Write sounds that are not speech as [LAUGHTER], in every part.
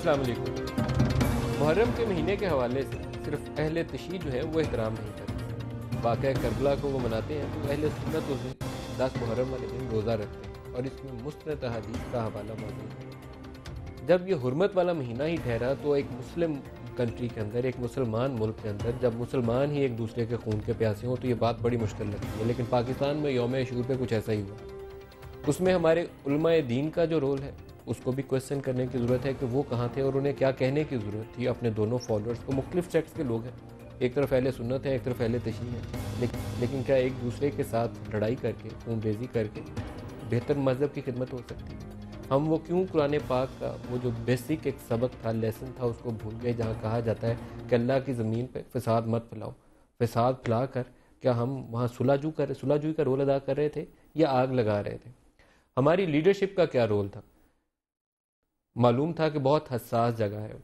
असलम मुहर्रम के महीने के हवाले से सिर्फ अहल तशी जो है वो एहतराम नहीं करते वाक़ करबला को वो मनाते हैं तो अहल सुनत उसे दस मुहर्रम वाले दिन रोज़ा रखते हैं और इसमें मुस्त हदीस का हवाला मौजूद है जब ये हरमत वाला महीना ही ठहरा तो एक मुस्लिम कंट्री के अंदर एक मुसलमान मुल्क के अंदर जब मुसलमान ही एक दूसरे के खून के प्यासे हों तो ये बात बड़ी मुश्किल लगती है लेकिन पाकिस्तान में योम शूर पर कुछ ऐसा ही हुआ उसमें हमारे उलमा दीन का जो रोल है उसको भी क्वेश्चन करने की ज़रूरत है कि वो कहाँ थे और उन्हें क्या कहने की ज़रूरत थी अपने दोनों फॉलोअर्स को मुख्तफ सेक्ट्स के लोग हैं एक तरफ पहले सुन्नत है एक तरफ पहले तशी है लेकिन लेकिन क्या एक दूसरे के साथ लड़ाई करके खूनरेजी करके बेहतर मज़हब की खिदमत हो सकती है हम वो क्यों कुरान पाक का वो जो बेसिक एक सबक था लेसन था उसको भूल गए जहाँ कहा जाता है कि अल्लाह की ज़मीन पर फसाद मत फैलाओ फसाद फैला कर क्या हम वहाँ सुलाजू कर सुलाजू का रोल अदा कर रहे थे या आग लगा रहे थे हमारी लीडरशिप का क्या रोल था मालूम था कि बहुत हसास जगह है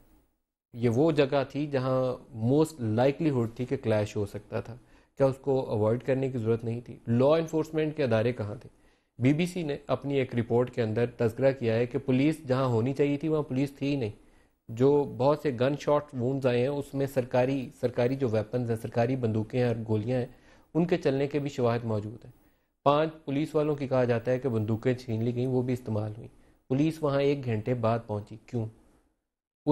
ये वो जगह थी जहाँ मोस्ट लाइकलीहुड थी कि क्लैश हो सकता था क्या उसको अवॉइड करने की ज़रूरत नहीं थी लॉ इन्फोर्समेंट के अदारे कहाँ थे बीबीसी ने अपनी एक रिपोर्ट के अंदर तस्करा किया है कि पुलिस जहाँ होनी चाहिए थी वहाँ पुलिस थी ही नहीं जो बहुत से गन शॉट वूम्स आए हैं उसमें सरकारी सरकारी जो वेपन्स हैं सरकारी बंदूकें हैं और गोलियाँ हैं उनके चलने के भी शवाहद मौजूद हैं पाँच पुलिस वालों की कहा जाता है कि बंदूकें छीन ली गई वो भी इस्तेमाल हुई पुलिस वहाँ एक घंटे बाद पहुँची क्यों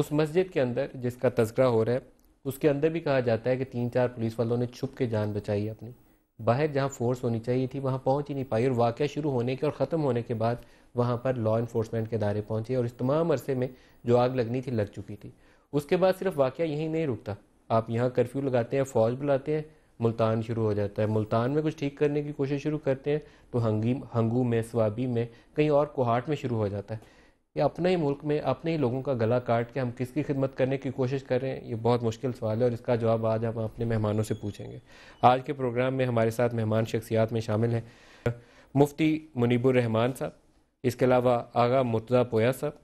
उस मस्जिद के अंदर जिसका तस्करा हो रहा है उसके अंदर भी कहा जाता है कि तीन चार पुलिस वालों ने छुप के जान बचाई अपनी बाहर जहाँ फोर्स होनी चाहिए थी वहाँ पहुँच ही नहीं पाई और वाक़ शुरू होने के और ख़त्म होने के बाद वहाँ पर लॉ इन्फोर्समेंट के दायरे पहुँचे और इस तमाम अरसे में जो आग लगनी थी लग चुकी थी उसके बाद सिर्फ वाक़ यहीं नहीं रुकता आप यहाँ कर्फ्यू लगाते हैं फ़ौज बुलाते हैं मुल्तान शुरू हो जाता है मुल्तान में कुछ ठीक करने की कोशिश शुरू करते हैं तो हंगी हंगू में स्वाबी में कहीं और कोहाट में शुरू हो जाता है ये अपने ही मुल्क में अपने ही लोगों का गला काट के हम किसकी खिदमत करने की कोशिश कर रहे हैं ये बहुत मुश्किल सवाल है और इसका जवाब आज हम अपने मेहमानों से पूछेंगे आज के प्रोग्राम में हमारे साथ मेहमान शख्सियात में शामिल हैं मुफ्ती मुनीबुररहमान साहब इसके अलावा आगा मुर्तज़ा पोया साहब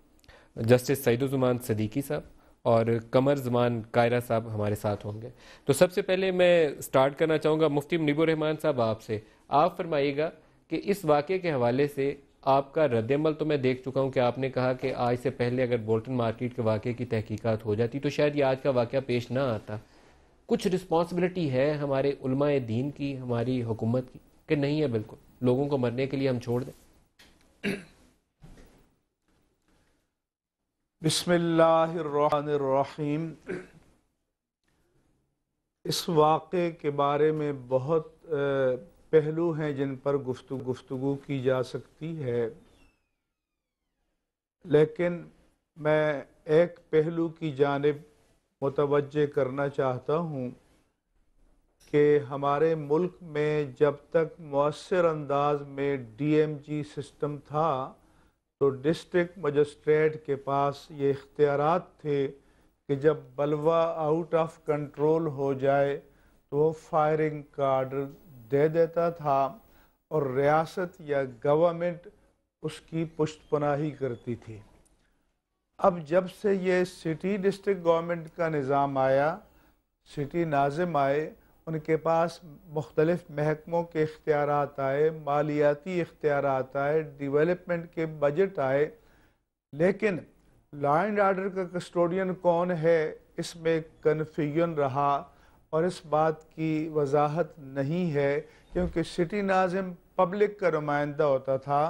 जस्टिस सईदुज़ुमान सदीकी साहब और कमर जमान कायरा साहब हमारे साथ होंगे तो सबसे पहले मैं स्टार्ट करना चाहूँगा मुफ्ती निबो रहमान साहब आपसे आप फरमाइएगा कि इस वाक़े के हवाले से आपका रद्दमल तो मैं देख चुका हूँ कि आपने कहा कि आज से पहले अगर बोल्टन मार्केट के वाक़े की तहकीकात हो जाती तो शायद ये आज का वाक़ पेश ना आता कुछ रिस्पॉन्सिबिलिटी है हमारे उलमा दीन की हमारी हुकूमत की कि नहीं है बिल्कुल लोगों को मरने के लिए हम छोड़ दें बिसमीम इस वाक़े के बारे में बहुत पहलू हैं जिन पर गुफ्तु गुफ्तु की जा सकती है लेकिन मैं एक पहलू की जानब मुतवजह करना चाहता हूँ कि हमारे मुल्क में जब तक मؤसर अंदाज में डी एम जी सिस्टम था तो डिस्ट्रिक्ट मजिस्ट्रेट के पास ये इख्तियार थे कि जब बलवा आउट ऑफ कंट्रोल हो जाए तो वो फायरिंग का आर्डर दे देता था और रियासत या गवर्नमेंट उसकी पुष्टपनाही करती थी अब जब से ये सिटी डिस्ट्रिक्ट गवर्नमेंट का निज़ाम आया सिटी नाजिम आए उनके पास मुख्तलिफ़ महकमों के इख्तियार आए मालियाती इख्तियार आए डिवेलपमेंट के बजट आए लेकिन लॉ एंड आर्डर का कस्टोडियन कौन है इसमें कन्फ्यूजन रहा और इस बात की वजाहत नहीं है क्योंकि सिटी नाजिम पब्लिक का नुमाइंदा होता था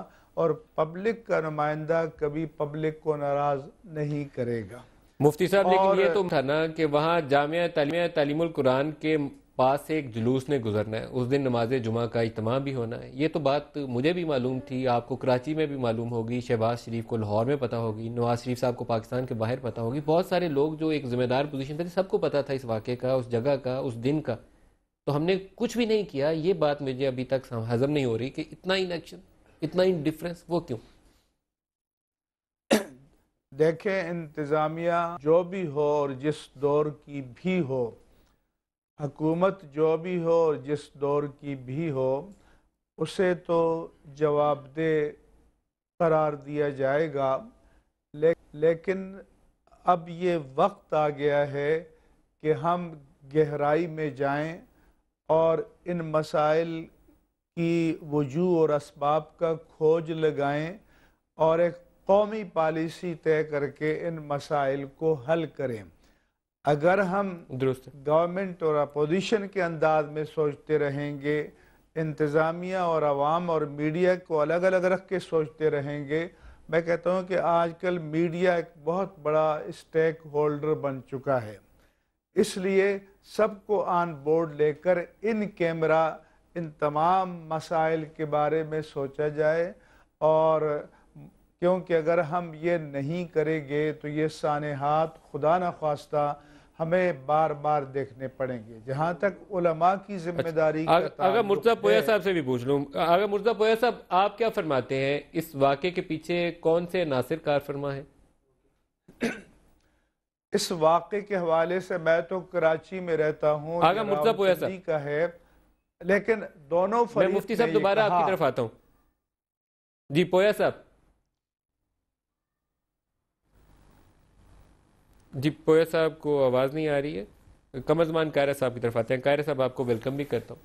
और पब्लिक का नुमाइंदा कभी पब्लिक को नाराज नहीं करेगा मुफ्ती साहब लेकिन ये तो था ना कि वहाँ जामिया तालीम तालीमुल कुरान के पास से एक जुलूस ने गुजरना है उस दिन नमाज जुमा का इजमा भी होना है ये तो बात मुझे भी मालूम थी आपको कराची में भी मालूम होगी शहबाज शरीफ को लाहौर में पता होगी नवाज शरीफ साहब को पाकिस्तान के बाहर पता होगी बहुत सारे लोग जो एक ज़िम्मेदार पोजीशन पर थे सबको पता था इस वाक़े का उस जगह का उस दिन का तो हमने कुछ भी नहीं किया ये बात मुझे अभी तक हजम नहीं हो रही कि इतना इनएक्शन इतना डिफरेंस वो क्यों [COUGHS] देखें इंतज़ामिया जो भी हो और जिस दौर की भी हो हकूमत जो भी हो और जिस दौर की भी हो उसे तो जवाबदेह करार दिया जाएगा ले, लेकिन अब ये वक्त आ गया है कि हम गहराई में जाएं और इन मसाइल की वजू और इसबाब का खोज लगाएं और एक कौमी पॉलिसी तय करके इन मसाइल को हल करें अगर हम दुरुस्त गवर्नमेंट और अपोजिशन के अंदाज में सोचते रहेंगे इंतज़ामिया और आवाम और मीडिया को अलग अलग रख के सोचते रहेंगे मैं कहता हूँ कि आजकल मीडिया एक बहुत बड़ा स्टेक होल्डर बन चुका है इसलिए सबको ऑन बोर्ड लेकर इन कैमरा इन तमाम मसाइल के बारे में सोचा जाए और क्योंकि अगर हम ये नहीं करेंगे तो ये सान हाथ खुदा न खास्ता हमें बार बार देखने पड़ेंगे जहां तक उलमा की अच्छा, जिम्मेदारी अगर मुर्जा पोया साहब से भी पूछ लू अगर मुर्जा पोया साहब आप क्या फरमाते हैं इस वाक्य के पीछे कौन से नासिर कार फरमा है इस वाक के हवाले से मैं तो कराची में रहता हूँ मुर्जा पोया साहब का है लेकिन दोनों मुफ्ती साहब दोबारा आपकी तरफ आता हूँ जी पोया साहब जी पोया साहब को आवाज़ नहीं आ रही है कमर जमान कायरा साहब की तरफ आते हैं कायरा साहब आपको वेलकम भी करता हूँ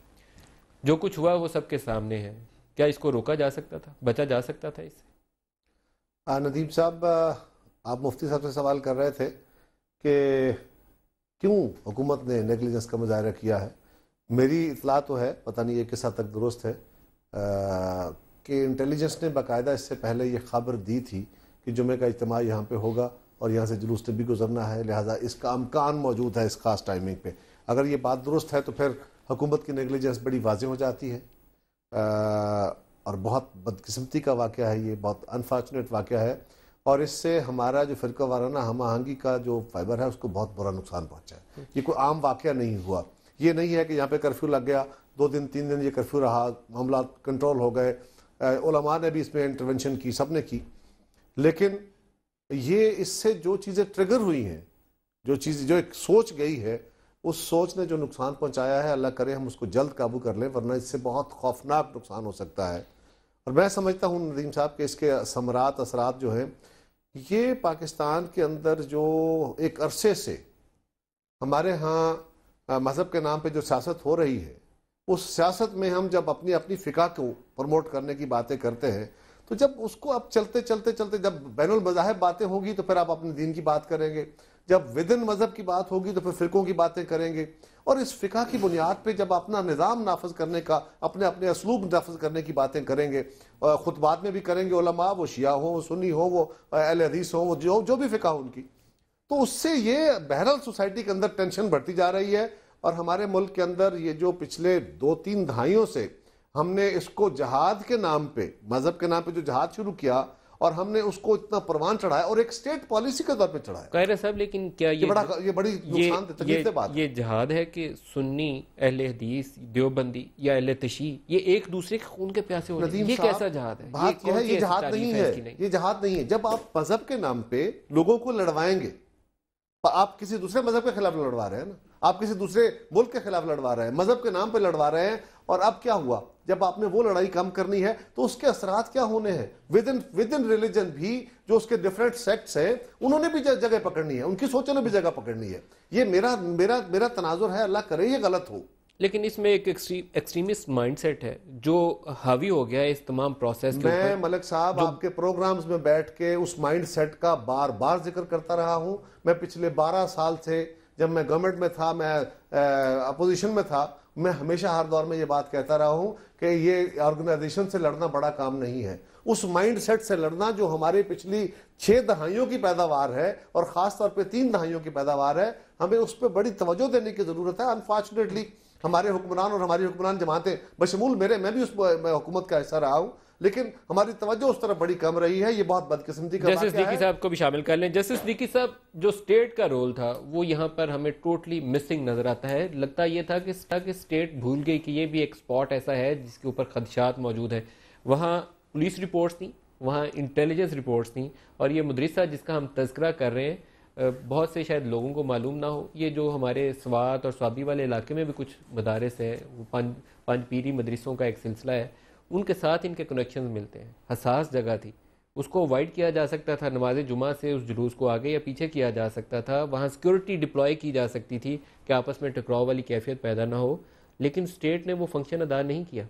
जो कुछ हुआ वो सबके सामने है क्या इसको रोका जा सकता था बचा जा सकता था इससे नदीम साहब आप मुफ्ती साहब से सवाल कर रहे थे कि क्यों हुकूमत ने नेगलिजेंस का मुजाहरा किया है मेरी इतला तो है पता नहीं ये किस हद तक दुरुस्त है कि इंटेलिजेंस ने बाकायदा इससे पहले ये खबर दी थी कि जुमे का इज्तम यहाँ पर होगा और यहाँ से जुलूस भी गुजरना है लिहाजा इसका अमकान मौजूद है इस खास टाइमिंग पे अगर ये बात दुरुस्त है तो फिर हुकूमत की नेगलिजेंस बड़ी वाजें हो जाती है आ, और बहुत बदकस्मती का वाक़ है ये बहुत अनफॉर्चुनेट वाक़ है और इससे हमारा जो फ़िरका वाराना हम आहंगी का जो फाइबर है उसको बहुत बुरा नुकसान पहुँचा है ये कोई आम वाक़ नहीं हुआ ये नहीं है कि यहाँ पर कर्फ्यू लग गया दो दिन तीन दिन ये कर्फ्यू रहा मामला कंट्रोल हो गए ने भी इसमें इंटरवेंशन की सब ने की लेकिन ये इससे जो चीज़ें ट्रिगर हुई हैं जो चीज़ जो एक सोच गई है उस सोच ने जो नुकसान पहुंचाया है अल्लाह करे हम उसको जल्द काबू कर लें वरना इससे बहुत खौफनाक नुकसान हो सकता है और मैं समझता हूँ नदीम साहब के इसके समरात असरात जो हैं ये पाकिस्तान के अंदर जो एक अरसे से हमारे यहाँ मज़हब के नाम पे जो सियासत हो रही है उस सियासत में हम जब अपनी अपनी फ़िका को प्रमोट करने की बातें करते हैं तो जब उसको आप चलते चलते चलते जब बैन मजाहब बातें होगी तो फिर आप अपने दीन की बात करेंगे जब विदिन मजहब की बात होगी तो फिर फिरकों की बातें करेंगे और इस फिका की बुनियाद पे जब अपना निज़ाम नाफज करने का अपने अपने इसलूब नाफज करने की बातें करेंगे खुतबात में भी करेंगे ओलमा वो शिया हों वो सुन्नी हो वो एल हदीस हों वो जो जो भी फिका हो उनकी तो उससे ये बहरल सोसाइटी के अंदर टेंशन बढ़ती जा रही है और हमारे मुल्क के अंदर ये जो पिछले दो तीन दहाइयों से हमने इसको जहाद के नाम पे मजहब के नाम पे जो जहाद शुरू किया और हमने उसको इतना परवान चढ़ाया और एक स्टेट पॉलिसी के तौर पे चढ़ाया कह रहे साहब लेकिन क्या ये, ये बड़ा ये बड़ी ये, ये, बात ये जहाद है कि सुन्नी अहल हदीस देवबंदी या अहल तशी ये एक दूसरे के खून के प्यासे हो रहे ये कैसा जहाद है बात ये, है ये जहाद नहीं है ये जहाद नहीं है जब आप मजहब के नाम पे लोगों को लड़वाएंगे आप किसी दूसरे मजहब के खिलाफ लड़वा रहे हैं ना आप किसी दूसरे मुल्क के खिलाफ लड़वा रहे हैं मजहब के नाम पर लड़वा रहे हैं और अब क्या हुआ जब आपने वो लड़ाई कम करनी है तो उसके असरात क्या होने हैं within within religion भी जो उसके डिफरेंट सेक्ट्स हैं उन्होंने भी जगह पकड़नी है उनकी सोचों ने भी जगह पकड़नी है ये मेरा मेरा मेरा तनाजुर है अल्लाह करे ये गलत हो लेकिन इसमें एक एक्सट्रीमिस्ट माइंडसेट है जो हावी हो गया है इस तमाम प्रोसेस के मैं मलक साहब आपके प्रोग्राम्स में बैठ के उस माइंडसेट का बार बार जिक्र करता रहा हूं मैं पिछले 12 साल से जब मैं गवर्नमेंट में था मैं अपोजिशन में था मैं हमेशा हर दौर में ये बात कहता रहा हूं कि ये ऑर्गेनाइजेशन से लड़ना बड़ा काम नहीं है उस सेट से लड़ना जो हमारे पिछली छः दहाइयों की पैदावार है और ख़ास तौर तीन दहाइयों की पैदावार है हमें उस पर बड़ी तवज्जो देने की ज़रूरत है अनफॉर्चुनेटली हमारे हुक्मरान और हमारी हुक्मरान जमातें बशमूल मेरे मैं भी उस मैं हुकूमत का हिस्सा रहा हूँ लेकिन हमारी तवज्जो उस तरफ बड़ी कम रही है ये बहुत बदकिस्मती का जस्टिस दीकी साहब को भी शामिल कर लें जस्टिस दीकी साहब जो स्टेट का रोल था वो यहाँ पर हमें टोटली मिसिंग नजर आता है लगता ये था कि कि स्टेट भूल गई कि ये भी एक स्पॉट ऐसा है जिसके ऊपर खदशात मौजूद है वहाँ पुलिस रिपोर्ट्स थी वहाँ इंटेलिजेंस रिपोर्ट्स थी और ये मदरसा जिसका हम तस्करा कर रहे हैं बहुत से शायद लोगों को मालूम ना हो ये जो हमारे स्वात और स्वाबी वाले इलाके में भी कुछ मदारस हैं वो पंज पंज पीरी मदरसों का एक सिलसिला है उनके साथ इनके कनेक्शन मिलते हैं हसास जगह थी उसको अवॉइड किया जा सकता था नमाज जुमा से उस जुलूस को आगे या पीछे किया जा सकता था वहाँ सिक्योरिटी डिप्लॉय की जा सकती थी कि आपस में टकराव वाली कैफियत पैदा ना हो लेकिन स्टेट ने वो फंक्शन अदा नहीं किया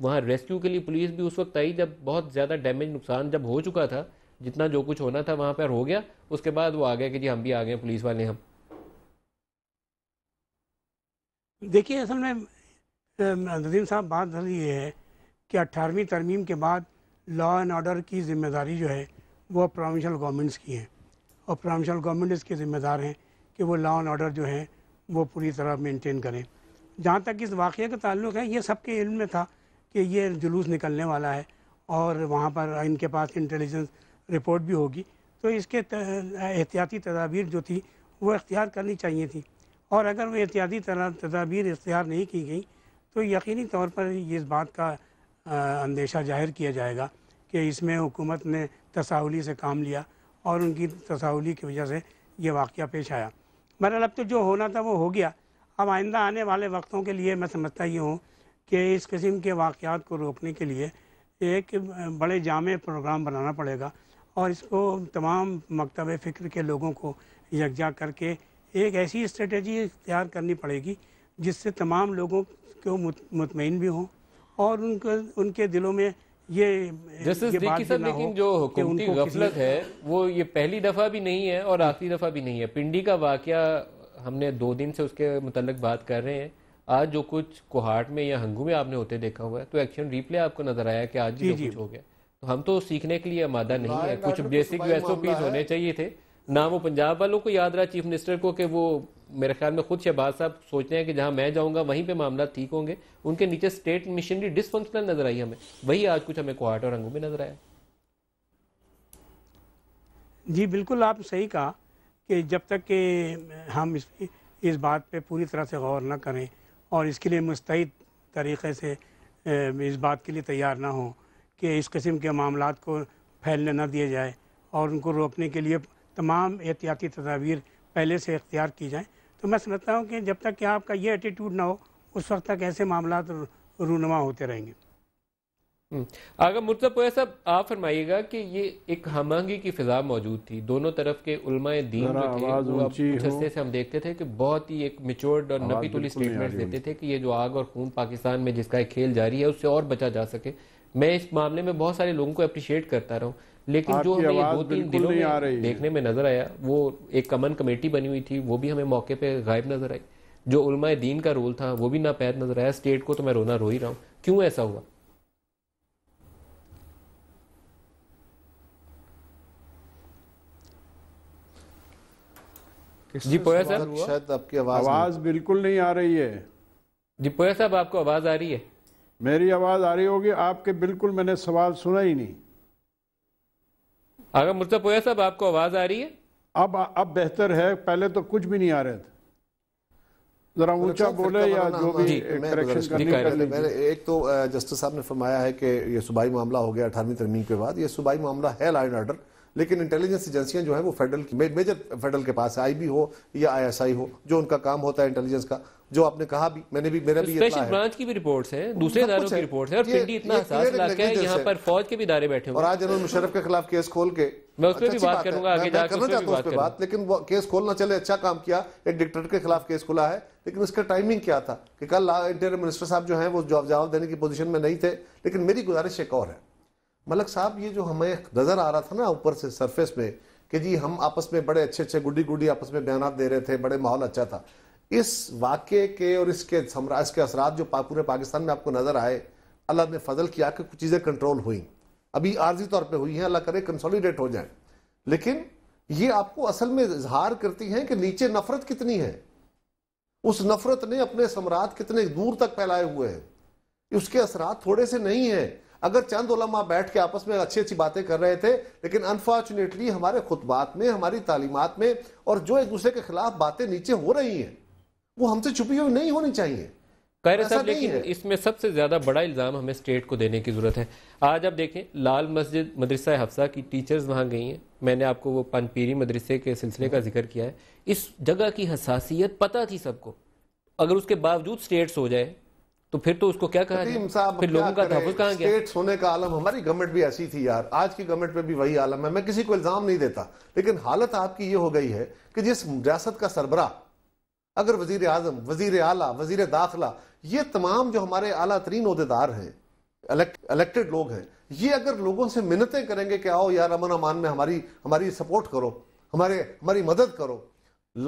वहाँ रेस्क्यू के लिए पुलिस भी उस वक्त आई जब बहुत ज़्यादा डैमेज नुकसान जब हो चुका था जितना जो कुछ होना था वहाँ पर हो गया उसके बाद वो आ गया कि जी हम भी आ गए पुलिस वाले हम देखिए असल में नदीम साहब बात असल ये है कि अट्ठारहवीं तरमीम के बाद लॉ एंड ऑर्डर की जिम्मेदारी जो है वो प्रोविंशल गवर्नमेंट्स की है और प्रोविंशल गवर्नमेंट इसके ज़िम्मेदार हैं कि वो लॉ एंड ऑर्डर जो है वो पूरी तरह मेंटेन करें जहाँ तक इस वाक़े का ताल्लुक है ये सबके इल्म में था कि ये जुलूस निकलने वाला है और वहाँ पर इनके पास इंटेलिजेंस रिपोर्ट भी होगी तो इसके एहतियाती तदाबीर जो थी वो इख्तियार करनी चाहिए थी और अगर वो एहतियाती तदाबीर इख्तियार नहीं की गई तो यकीनी तौर पर इस बात का अंदेशा जाहिर किया जाएगा कि इसमें हुकूमत ने तसाहुली से काम लिया और उनकी तसाहुली की वजह से ये वाक़ पेश आया बहरहाल अब तो जो होना था वो हो गया अब आइंदा आने वाले वक्तों के लिए मैं समझता ये हूँ कि इस किस्म के वाक़ को रोकने के लिए एक बड़े जाम प्रोग्राम बनाना पड़ेगा और इसको तमाम मकतब फ़िक्र के लोगों को यकजा करके एक ऐसी स्ट्रेटजी तैयार करनी पड़ेगी जिससे तमाम लोगों को मुतमिन भी हों और उनके उनके दिलों में ये जस्टिस देखी सर लेकिन जो हुकूमती गफलत है वो ये पहली दफ़ा भी नहीं है और आखिरी दफ़ा भी नहीं है पिंडी का वाक़ हमने दो दिन से उसके मतलब बात कर रहे हैं आज जो कुछ कुहाट में या हंगू में आपने होते देखा हुआ है तो एक्शन रिप्ले आपको नजर आया कि आज जी कुछ हो गया तो हम तो सीखने के लिए आमादा नहीं है कुछ बेसिक तो पी होने चाहिए थे ना वो पंजाब वालों को याद रहा चीफ मिनिस्टर को कि वो मेरे ख्याल में खुद शहबाज साहब सोच रहे हैं कि जहां मैं जाऊंगा वहीं पे मामला ठीक होंगे उनके नीचे स्टेट मिशनरी डिसफंक्शनल नजर आई हमें वही आज कुछ हमें कोहाट और रंगों में नजर आया जी बिल्कुल आप सही कहा कि जब तक कि हम इस इस बात पे पूरी तरह से गौर ना करें और इसके लिए मुस्तैद तरीक़े से इस बात के लिए तैयार ना हों कि इस किस्म के मामला को फैलने न दिए जाए और उनको रोकने के लिए तमाम एहतियाती तदाबीर पहले से इख्तियार की जाएँ तो मैं समझता हूँ कि जब तक कि आपका ये एटीट्यूड ना हो उस वक्त तक ऐसे मामला रूनमा होते रहेंगे आगा मुर्जा साहब आप फरमाइएगा कि ये एक हमहंगी की फिजा मौजूद थी दोनों तरफ के उलमाए दीन जो थे वो से हम देखते थे कि बहुत ही एक मेच्योर्ड और नपी तुली स्टेटमेंट देते थे कि ये जो आग और खून पाकिस्तान में जिसका एक खेल जारी है उससे और बचा जा सके मैं इस मामले में बहुत सारे लोगों को अप्रिशिएट करता रहा हूँ लेकिन जो हमें दो तीन दिनों में देखने में नजर आया वो एक कमन कमेटी बनी हुई थी वो भी हमें मौके पर गायब नजर आई जो उलमा दीन का रोल था वो भी नापैद नजर आया स्टेट को तो मैं रोना रो ही रहा हूँ क्यों ऐसा हुआ जी पोया साहब शायद आपकी आवाज आवाज बिल्कुल नहीं आ रही है जी पोया साहब आपको आवाज आ रही है मेरी आवाज़ आ रही होगी आपके बिल्कुल मैंने सवाल सुना ही नहीं अगर मुर्जा पोया साहब आपको आवाज़ आ रही है अब अब बेहतर है पहले तो कुछ भी नहीं आ रहे थे जरा ऊंचा बोले तो या जो भी एक तो जस्टिस साहब ने फरमाया है कि ये मामला हो गया अठारहवीं तरमीम के बाद ये सूबाई मामला है लॉ ऑर्डर लेकिन इंटेलिजेंस एजेंसियां जो है वो फेडरल मेजर फेडरल के पास आई बी हो या आईएसआई हो जो उनका काम होता है इंटेलिजेंस का जो आपने कहा भी मैंने भी मेरा भी स्पेशल ब्रांच की भी रिपोर्ट्स हैं दूसरे इधारों की रिपोर्ट्स हैं और पिंडी इतना हसास इलाका है यहाँ पर फौज के भी इदारे बैठे हुए और आज अनवर मुशरफ के खिलाफ केस खोल के मैं उस पर अच्छा, भी बात करूंगा आगे जाकर करना चाहता हूँ उस पर बात लेकिन वो केस खोलना चले अच्छा काम किया एक डिक्टेटर के खिलाफ केस खुला है लेकिन उसका टाइमिंग क्या था कि कल इंटीरियर मिनिस्टर साहब जो हैं वो जवाब जवाब देने की पोजिशन में नहीं थे लेकिन मेरी गुजारिश एक और है मलक साहब ये जो हमें नज़र आ रहा था ना ऊपर से सरफेस में कि जी हम आपस में बड़े अच्छे अच्छे गुडी गुडी आपस में बयान दे रहे थे बड़े माहौल अच्छा था इस वाक्य के और इसके साम्राज्य के असरात जो पूरे पाकिस्तान में आपको नज़र आए अल्लाह ने फजल किया कि कुछ चीज़ें कंट्रोल हुई अभी आर्जी तौर पे हुई हैं अल्लाह करे कंसोलिडेट हो जाए लेकिन ये आपको असल में इजहार करती हैं कि नीचे नफरत कितनी है उस नफरत ने अपने सम्राट कितने दूर तक फैलाए हुए हैं उसके असरात थोड़े से नहीं हैं अगर चंद ओलमा बैठ के आपस में अच्छी अच्छी बातें कर रहे थे लेकिन अनफॉर्चुनेटली हमारे खुतबात में हमारी तालीमत में और जो एक दूसरे के खिलाफ बातें नीचे हो रही हैं वो हमसे छुपी हुई नहीं होनी चाहिए साहब लेकिन इसमें सबसे ज़्यादा बड़ा इल्ज़ाम हमें स्टेट को देने की ज़रूरत है आज आप देखें लाल मस्जिद मदरसा हफ्सा की टीचर्स वहां गई हैं मैंने आपको वो पनपीरी मदरसे के सिलसिले का जिक्र किया है इस जगह की हसासियत पता थी सबको अगर उसके बावजूद स्टेट हो जाए तो फिर तो उसको क्या कहा जाए फिर लोगों का तहफ़ कहा गया स्टेट्स होने का आलम हमारी गवर्नमेंट भी ऐसी थी यार आज की गवर्नमेंट में भी वही आलम है मैं किसी को इल्ज़ाम नहीं देता लेकिन हालत आपकी ये हो गई है कि जिस रियासत का सरबरा अगर वजीर अजम वजीर अला वजीर दाखिला ये तमाम जो हमारे अला तरीन अहदेदार हैं इलेक्टेड लोग हैं ये अगर लोगों से मिन्नतें करेंगे कि आओ यार अमन अमान में हमारी हमारी सपोर्ट करो हमारे हमारी मदद करो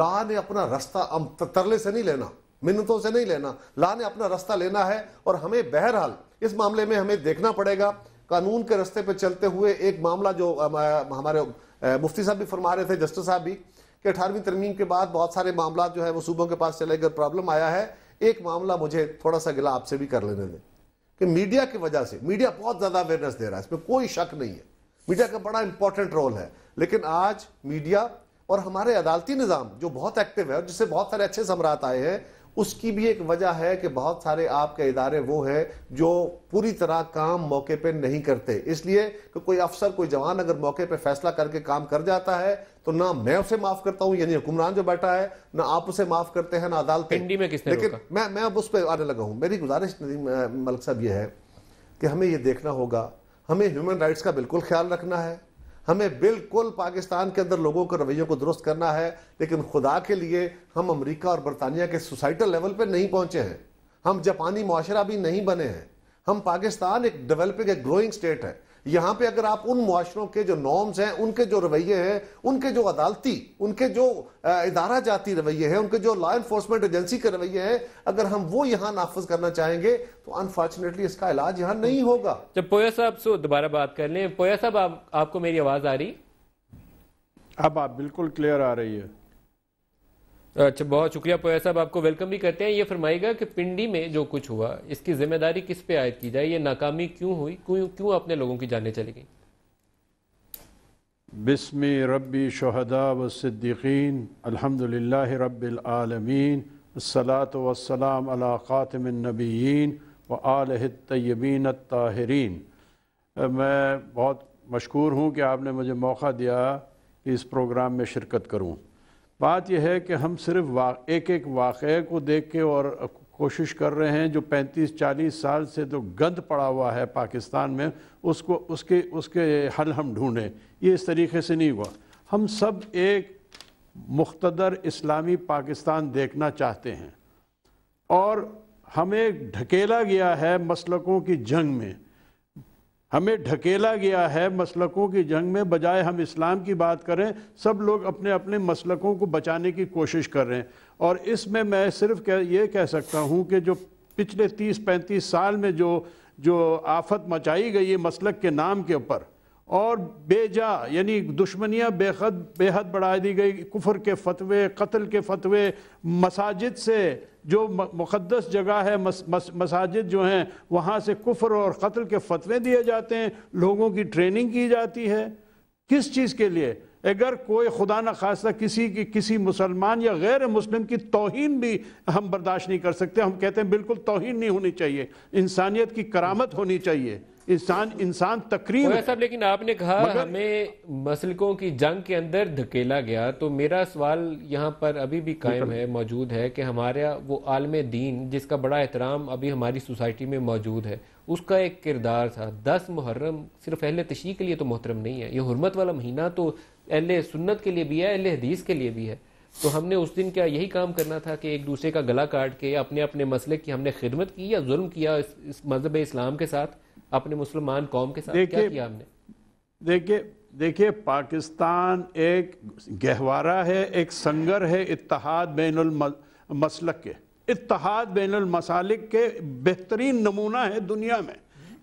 ला ने अपना रास्ता तरले से नहीं लेना मिन्नतों से नहीं लेना ला ने अपना रास्ता लेना है और हमें बहरहाल इस मामले में हमें देखना पड़ेगा कानून के रास्ते पर चलते हुए एक मामला जो हमारे मुफ्ती साहब भी फरमा रहे थे जस्टिस साहब भी कि अठारहवीं तरमीम के बाद बहुत सारे मामला जो है वो सूबों के पास चले गए प्रॉब्लम आया है एक मामला मुझे थोड़ा सा गिला आपसे भी कर लेने दें कि मीडिया की वजह से मीडिया बहुत ज़्यादा अवेयरनेस दे रहा है इसमें कोई शक नहीं है मीडिया का बड़ा इंपॉर्टेंट रोल है लेकिन आज मीडिया और हमारे अदालती निज़ाम जो बहुत एक्टिव है और जिससे बहुत सारे अच्छे सम्राट आए हैं उसकी भी एक वजह है कि बहुत सारे आपके इदारे वो हैं जो पूरी तरह काम मौके पे नहीं करते इसलिए कि कोई अफसर कोई जवान अगर मौके पे फैसला करके काम कर जाता है तो ना मैं उसे माफ करता हूं यानी हुक्मरान जो बैठा है ना आप उसे माफ करते हैं ना अदालत में किसने लेकिन रोका? मैं मैं अब उस पर आने लगा हूं मेरी गुजारिश मलिक साहब यह है कि हमें यह देखना होगा हमें ह्यूमन राइट्स का बिल्कुल ख्याल रखना है हमें बिल्कुल पाकिस्तान के अंदर लोगों के रवैयों को दुरुस्त करना है लेकिन खुदा के लिए हम अमरीका और बरतानिया के सोसाइटल लेवल पर नहीं पहुंचे हैं हम जापानी माशरा भी नहीं बने हैं हम पाकिस्तान एक डेवलपिंग एक ग्रोइंग स्टेट है यहां पे अगर आप उन मुआशरों के जो नॉर्म्स हैं उनके जो रवैये हैं उनके जो अदालती उनके जो इदारा जाती रवैये हैं उनके जो लॉ इन्फोर्समेंट एजेंसी के रवैये हैं अगर हम वो यहाँ नाफज करना चाहेंगे तो अनफॉर्चुनेटली इसका इलाज यहाँ नहीं होगा जब पोया साहब से दोबारा बात कर लें पोया साहब आप, आपको मेरी आवाज आ रही अब आप बिल्कुल क्लियर आ रही है अच्छा बहुत शुक्रिया पोया साहब आपको वेलकम भी करते हैं ये फरमाएगा कि पिंडी में जो कुछ हुआ इसकी जिम्मेदारी किस पे आयद की जाए ये नाकामी क्यों हुई क्यों क्यों अपने लोगों की जाने चली गई बिसम रबी शहदा वसिद्दीन अलहमदिल्ला रबालमीन सलात वसलाम अला नबीन व आल तयबीन ताहरीन मैं बहुत मशहूर हूँ कि आपने मुझे मौका दिया कि इस प्रोग्राम में शिरकत करूँ बात यह है कि हम सिर्फ एक एक वाक़े को देख के और कोशिश कर रहे हैं जो 35-40 साल से जो गंद पड़ा हुआ है पाकिस्तान में उसको उसके उसके हल हम ढूंढें ये इस तरीके से नहीं हुआ हम सब एक मुख्तर इस्लामी पाकिस्तान देखना चाहते हैं और हमें ढकेला गया है मसलकों की जंग में हमें ढकेला गया है मसलकों की जंग में बजाय हम इस्लाम की बात करें सब लोग अपने अपने मसलकों को बचाने की कोशिश कर रहे हैं और इसमें मैं सिर्फ कह, ये कह सकता हूँ कि जो पिछले 30-35 साल में जो जो आफत मचाई गई है मसलक के नाम के ऊपर और बेजा यानी दुश्मनियाँ बेहद बेहद बढ़ा दी गई कुफर के फतवे कत्ल के फतवे मसाजिद से जो मुक़दस जगह है मस, मस, मसाजिद जो हैं वहाँ से कुफर और कत्ल के फतवे दिए जाते हैं लोगों की ट्रेनिंग की जाती है किस चीज़ के लिए अगर कोई खुदा न खासा किसी की किसी मुसलमान या गैर मुस्लिम की तोहन भी हम बर्दाश्त नहीं कर सकते हम कहते हैं बिल्कुल तोहन नहीं होनी चाहिए इंसानियत की करामत होनी चाहिए इंसान इंसान तकरीब साहब लेकिन आपने कहा मगर... हमें मसलकों की जंग के अंदर धकेला गया तो मेरा सवाल यहाँ पर अभी भी कायम है मौजूद है कि हमारा वो आलम दीन जिसका बड़ा एहतराम अभी हमारी सोसाइटी में मौजूद है उसका एक किरदार था दस मुहर्रम सिर्फ अहल तशी के लिए तो मोहतरम नहीं है ये हरमत वाला महीना तो अहल सुन्नत के लिए भी है अहल हदीस के लिए भी है तो हमने उस दिन क्या यही काम करना था कि एक दूसरे का गला काट के अपने अपने मसले की हमने खिदमत की या जुल्म किया इस, इस मजहब इस्लाम के साथ अपने मुसलमान कौम के साथ क्या किया हमने देखिए देखिए पाकिस्तान एक गहवारा है एक संगर है इतिहाद बैन मसलक के इतिहाद बैन मसालिक के बेहतरीन नमूना है दुनिया में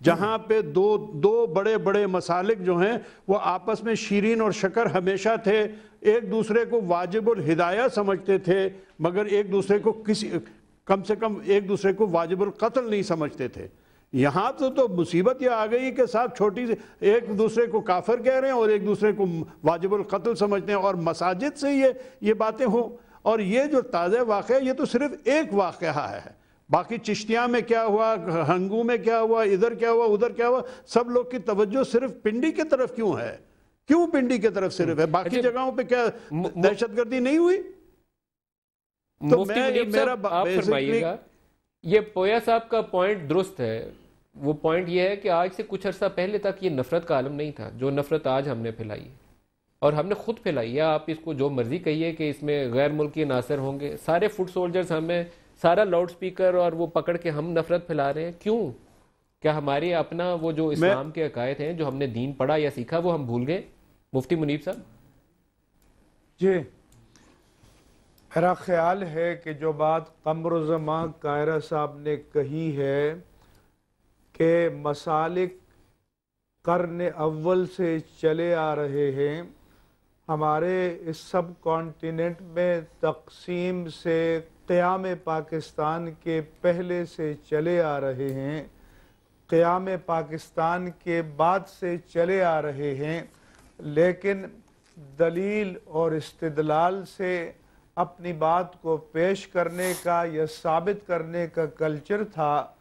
जहाँ पे दो दो बड़े बड़े मसालिक जो हैं वो आपस में शीरीन और शकर हमेशा थे एक दूसरे को वाजिब और हिदायत समझते थे मगर एक दूसरे को किसी कम से कम एक दूसरे को वाजिब और कत्ल नहीं समझते थे यहाँ तो तो मुसीबत यह आ गई कि साहब छोटी सी एक दूसरे को काफ़र कह रहे हैं और एक दूसरे को और कत्ल समझते हैं और मसाजिद से ये ये बातें हों और ये जो ताज़ा वाक़ ये तो सिर्फ़ एक वाक़ है बाकी चिश्तियाँ में क्या हुआ हंगू में क्या हुआ इधर क्या हुआ उधर क्या हुआ सब लोग की तवज्जो सिर्फ पिंडी की तरफ क्यों है क्यों पिंडी की तरफ सिर्फ है बाकी अच्छा, जगहों पे क्या दहशतगर्दी नहीं हुई तो मैं ये मेरा आप ये पोया साहब का पॉइंट दुरुस्त है वो पॉइंट ये है कि आज से कुछ अर्सा पहले तक ये नफरत का आलम नहीं था जो नफरत आज हमने फैलाई और हमने खुद फैलाई है आप इसको जो मर्जी कहिए कि इसमें गैर मुल्की नासर होंगे सारे फुट सोल्जर्स हमें सारा लाउड स्पीकर और वो पकड़ के हम नफरत फैला रहे हैं क्यों क्या हमारे अपना वो जो इस्लाम के अकायद हैं जो हमने दीन पढ़ा या सीखा वो हम भूल गए मुफ्ती मुनीब साहब जी मेरा ख्याल है कि जो बात क़मर ज़मा कायरा साहब ने कही है कि मसालिक करन अव्वल से चले आ रहे हैं हमारे इस सब कॉन्टीनेंट में तकसीम से क़्याम पाकिस्तान के पहले से चले आ रहे हैं क़्याम पाकिस्तान के बाद से चले आ रहे हैं लेकिन दलील और इस्तदलाल से अपनी बात को पेश करने का या साबित करने का कल्चर था